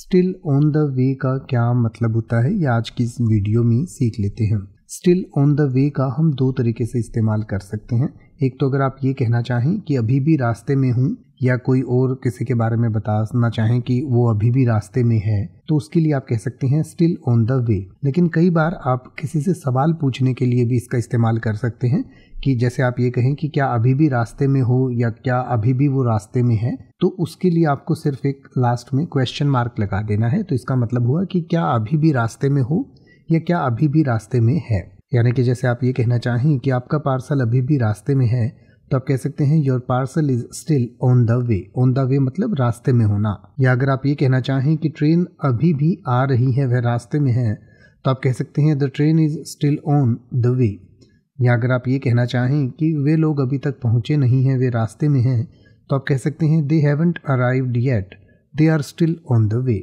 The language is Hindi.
स्टिल ऑन द वे का क्या मतलब होता है ये आज की इस वीडियो में सीख लेते हैं स्टिल ऑन द वे का हम दो तरीके से इस्तेमाल कर सकते हैं एक तो अगर आप ये कहना चाहें कि अभी भी रास्ते में हूँ या कोई और किसी के बारे में बताना चाहें कि वो अभी भी रास्ते में है तो उसके लिए आप कह सकते हैं स्टिल ऑन द वे लेकिन कई बार आप किसी से सवाल पूछने के लिए भी इसका इस्तेमाल कर सकते हैं कि जैसे आप ये कहें कि क्या अभी भी रास्ते में हो या क्या अभी भी वो रास्ते में है तो उसके लिए आपको सिर्फ एक लास्ट में क्वेश्चन मार्क लगा देना है तो इसका मतलब हुआ कि क्या अभी भी रास्ते में हो या क्या अभी भी रास्ते में है यानी कि जैसे आप ये कहना चाहें कि आपका पार्सल अभी भी रास्ते में है तो आप कह सकते हैं your parcel is still on the way on the way मतलब रास्ते में होना या अगर आप ये कहना चाहें कि ट्रेन अभी भी आ रही है वह रास्ते में है तो आप कह सकते हैं the train is still on the way या अगर आप ये कहना चाहें कि वे लोग अभी तक पहुँचे नहीं हैं वे रास्ते में हैं तो आप कह सकते हैं they haven't arrived yet they are still on the way